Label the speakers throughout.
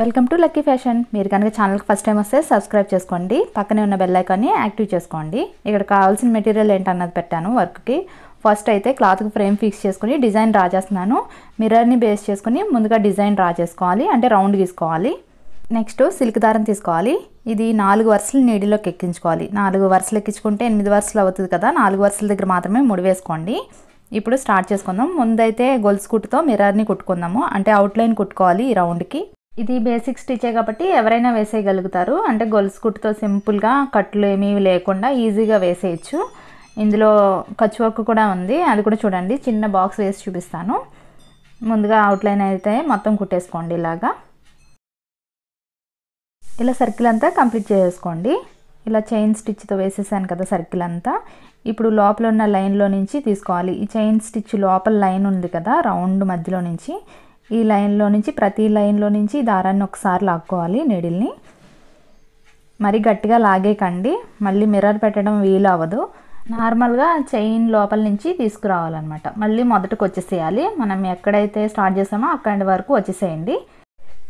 Speaker 1: welcome to lucky fashion మీరు కనుక ఛానల్కి ఫస్ట్ టైం వస్తే సబ్స్క్రైబ్ చేసుకోండి పక్కనే ఉన్న బెల్లైకాన్ని యాక్టివ్ చేసుకోండి ఇక్కడ కావాల్సిన మెటీరియల్ ఏంటన్నది పెట్టాను వర్క్కి ఫస్ట్ అయితే క్లాత్కి ఫ్రేమ్ ఫిక్స్ చేసుకుని డిజైన్ డ్రా చేస్తున్నాను మిర్రర్ని బేస్ చేసుకుని ముందుగా డిజైన్ డ్రా చేసుకోవాలి అంటే రౌండ్ తీసుకోవాలి నెక్స్ట్ సిల్క్ దారం తీసుకోవాలి ఇది నాలుగు వరుసలు నీడిలోకి ఎక్కించుకోవాలి నాలుగు వరుసలు ఎక్కించుకుంటే ఎనిమిది వరుసలు అవుతుంది కదా నాలుగు వరుసల దగ్గర మాత్రమే ముడివేసుకోండి ఇప్పుడు స్టార్ట్ చేసుకుందాం ముందైతే గొలుసు కుట్టుతో మిర్రర్ని కుట్టుకుందాము అంటే అవుట్లైన్ కుట్టుకోవాలి ఈ రౌండ్కి ఇది బేసిక్ స్టిచే కాబట్టి ఎవరైనా వేసేయగలుగుతారు అంటే గొలుసు కుట్టుతో సింపుల్గా కట్లు ఏమీ లేకుండా ఈజీగా వేసేయచ్చు ఇందులో ఖర్చు కూడా ఉంది అది కూడా చూడండి చిన్న బాక్స్ వేసి చూపిస్తాను ముందుగా అవుట్లైన్ అయితే మొత్తం కుట్టేసుకోండి ఇలాగా ఇలా సర్కిల్ అంతా కంప్లీట్ చేసేసుకోండి ఇలా చైన్ స్టిచ్తో వేసేసాను కదా సర్కిల్ అంతా ఇప్పుడు లోపల ఉన్న లైన్లో నుంచి తీసుకోవాలి ఈ చైన్ స్టిచ్ లోపల లైన్ ఉంది కదా రౌండ్ మధ్యలో నుంచి ఈ లైన్లో నుంచి ప్రతి లైన్లో నుంచి దారాన్ని ఒకసారి లాక్కోవాలి నీడిల్ని మరి గట్టిగా లాగేకండి మళ్ళీ మిర్రర్ పెట్టడం వీలు అవ్వదు నార్మల్గా చైన్ లోపల నుంచి తీసుకురావాలన్నమాట మళ్ళీ మొదటికి వచ్చేసేయాలి మనం ఎక్కడైతే స్టార్ట్ చేసామో అక్కడి వరకు వచ్చేసేయండి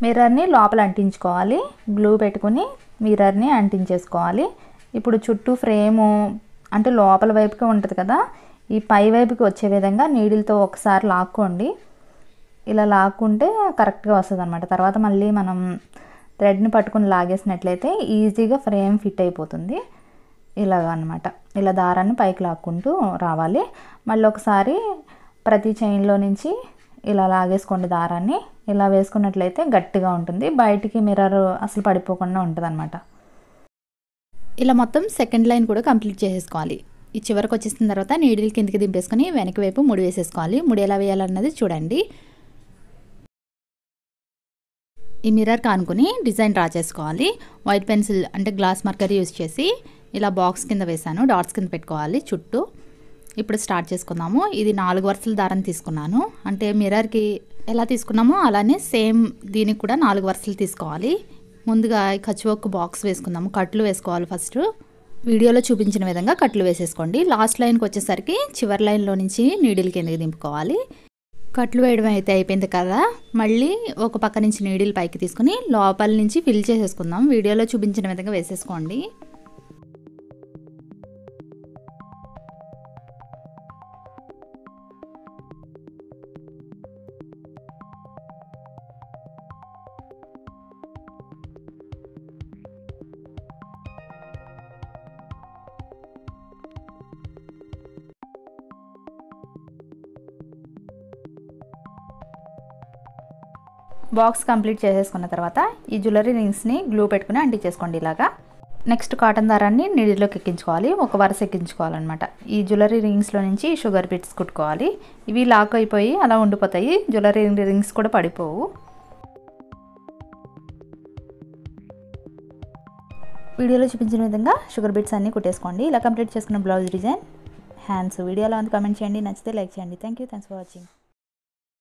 Speaker 1: మిర్రర్ని లోపల అంటించుకోవాలి గ్లూ పెట్టుకుని మిర్రర్ని అంటించేసుకోవాలి ఇప్పుడు చుట్టూ ఫ్రేము అంటే లోపల వైపుకి ఉంటుంది కదా ఈ పై వైపుకి వచ్చే విధంగా నీడిల్తో ఒకసారి లాక్కోండి ఇలా లాక్కుంటే కరెక్ట్గా వస్తుంది అనమాట తర్వాత మళ్ళీ మనం థ్రెడ్ని పట్టుకుని లాగేసినట్లయితే ఈజీగా ఫ్రేమ్ ఫిట్ అయిపోతుంది ఇలాగ అనమాట ఇలా దారాన్ని పైకి లాక్కుంటూ రావాలి మళ్ళీ ఒకసారి ప్రతి చైన్లో నుంచి ఇలా లాగేసుకోండి దారాన్ని ఇలా వేసుకున్నట్లయితే గట్టిగా ఉంటుంది బయటికి మిర్రర్ అసలు పడిపోకుండా ఉంటుంది అనమాట ఇలా మొత్తం సెకండ్ లైన్ కూడా కంప్లీట్ చేసేసుకోవాలి ఈ చివరికి వచ్చేసిన తర్వాత నీడిల్ కిందికి దింపేసుకొని వెనక వైపు ముడి వేసేసుకోవాలి ముడి ఎలా వేయాలన్నది చూడండి ఈ మిర్రర్ కానుకొని డిజైన్ డ్రా చేసుకోవాలి వైట్ పెన్సిల్ అంటే గ్లాస్ మార్కర్ యూజ్ చేసి ఇలా బాక్స్ కింద వేసాను డాట్స్ కింద పెట్టుకోవాలి చుట్టూ ఇప్పుడు స్టార్ట్ చేసుకుందాము ఇది నాలుగు వరుసల దారం తీసుకున్నాను అంటే మిర్రర్కి ఎలా తీసుకున్నామో అలానే సేమ్ దీనికి కూడా నాలుగు వరుసలు తీసుకోవాలి ముందుగా ఖచ్చివక్కు బాక్స్ వేసుకుందాము కట్లు వేసుకోవాలి ఫస్ట్ వీడియోలో చూపించిన విధంగా కట్లు వేసేసుకోండి లాస్ట్ లైన్కి వచ్చేసరికి చివరి లైన్లో నుంచి నీడిల్ కిందకి దింపుకోవాలి కట్లు వేయడం అయితే అయిపోయింది కదా మళ్ళీ ఒక పక్క నుంచి నీడిల్ పైకి తీసుకుని లోపల నుంచి ఫిల్ చేసేసుకుందాం వీడియోలో చూపించిన విధంగా వేసేసుకోండి బాక్స్ కంప్లీట్ చేసేసుకున్న తర్వాత ఈ జ్యువెలరీ రింగ్స్ని గ్లూ పెట్టుకుని అంటించేసుకోండి ఇలాగా నెక్స్ట్ కాటన్ దారాన్ని నీడిలోకి ఎక్కించుకోవాలి ఒక వరుస ఎక్కించుకోవాలన్నమాట ఈ జ్యువెలరీ రింగ్స్లో నుంచి షుగర్ బిట్స్ కుట్టుకోవాలి ఇవి లాక్ అయిపోయి అలా ఉండిపోతాయి జ్యువెలరీ రింగ్స్ కూడా పడిపోవు వీడియోలో చూపించిన విధంగా షుగర్ బిట్స్ అన్నీ కుట్టేసుకోండి ఇలా కంప్లీట్ చేసుకున్న బ్లౌజ్ డిజైన్ హ్యాండ్స్ వీడియోలో అంత కమెంట్ చేయండి నచ్చితే లైక్ చేయండి thank you thanks for watching